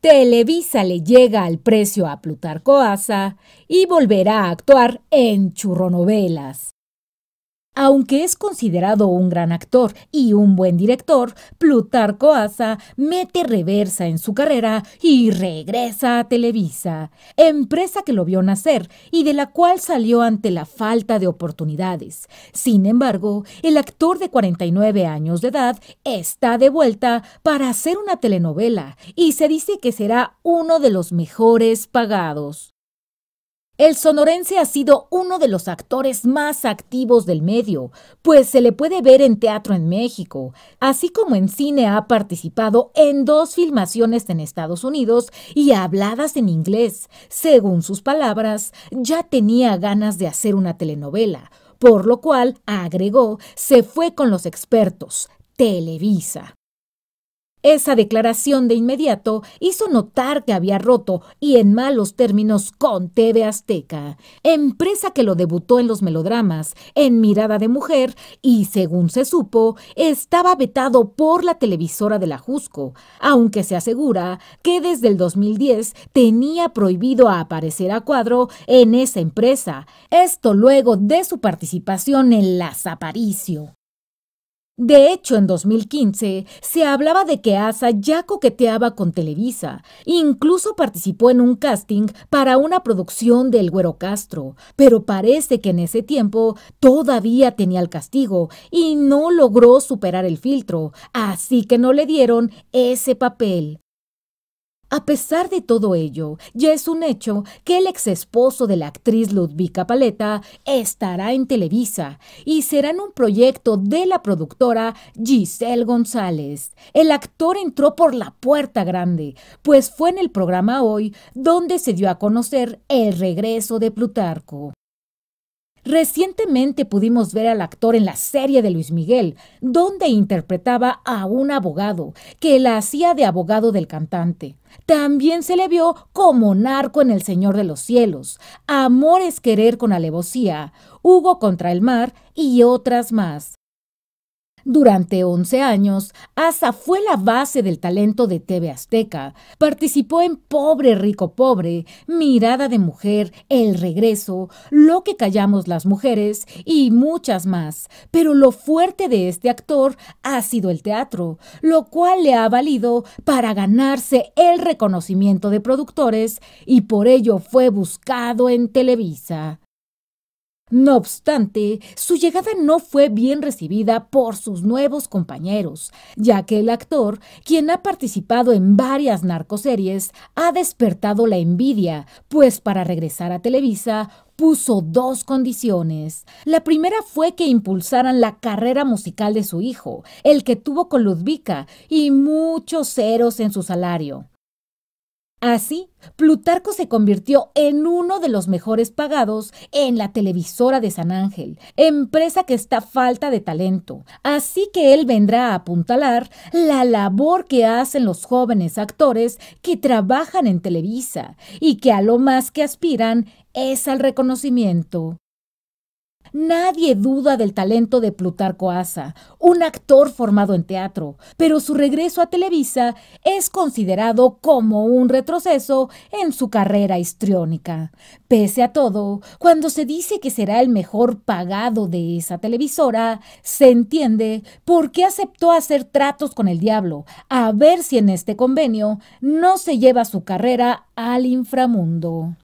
Televisa le llega al precio a Plutarco Asa y volverá a actuar en churronovelas. Aunque es considerado un gran actor y un buen director, Plutarco Asa mete reversa en su carrera y regresa a Televisa, empresa que lo vio nacer y de la cual salió ante la falta de oportunidades. Sin embargo, el actor de 49 años de edad está de vuelta para hacer una telenovela y se dice que será uno de los mejores pagados. El sonorense ha sido uno de los actores más activos del medio, pues se le puede ver en teatro en México, así como en cine ha participado en dos filmaciones en Estados Unidos y habladas en inglés. Según sus palabras, ya tenía ganas de hacer una telenovela, por lo cual, agregó, se fue con los expertos, Televisa. Esa declaración de inmediato hizo notar que había roto y en malos términos con TV Azteca, empresa que lo debutó en los melodramas, en Mirada de Mujer y, según se supo, estaba vetado por la televisora de la Jusco, aunque se asegura que desde el 2010 tenía prohibido aparecer a cuadro en esa empresa, esto luego de su participación en Las Aparicio. De hecho, en 2015 se hablaba de que Asa ya coqueteaba con Televisa. Incluso participó en un casting para una producción del Güero Castro, pero parece que en ese tiempo todavía tenía el castigo y no logró superar el filtro, así que no le dieron ese papel. A pesar de todo ello, ya es un hecho que el ex esposo de la actriz Ludvika Paleta estará en Televisa y será en un proyecto de la productora Giselle González. El actor entró por la puerta grande, pues fue en el programa Hoy donde se dio a conocer el regreso de Plutarco. Recientemente pudimos ver al actor en la serie de Luis Miguel, donde interpretaba a un abogado que la hacía de abogado del cantante. También se le vio como narco en El Señor de los Cielos, Amor es querer con alevosía, Hugo contra el mar y otras más. Durante 11 años, Asa fue la base del talento de TV Azteca. Participó en Pobre Rico Pobre, Mirada de Mujer, El Regreso, Lo que callamos las mujeres y muchas más. Pero lo fuerte de este actor ha sido el teatro, lo cual le ha valido para ganarse el reconocimiento de productores y por ello fue buscado en Televisa. No obstante, su llegada no fue bien recibida por sus nuevos compañeros, ya que el actor, quien ha participado en varias narcoseries, ha despertado la envidia, pues para regresar a Televisa puso dos condiciones. La primera fue que impulsaran la carrera musical de su hijo, el que tuvo con Ludvika, y muchos ceros en su salario. Así, Plutarco se convirtió en uno de los mejores pagados en la televisora de San Ángel, empresa que está falta de talento. Así que él vendrá a apuntalar la labor que hacen los jóvenes actores que trabajan en Televisa y que a lo más que aspiran es al reconocimiento. Nadie duda del talento de Plutarco Asa, un actor formado en teatro, pero su regreso a Televisa es considerado como un retroceso en su carrera histriónica. Pese a todo, cuando se dice que será el mejor pagado de esa televisora, se entiende por qué aceptó hacer tratos con el diablo, a ver si en este convenio no se lleva su carrera al inframundo.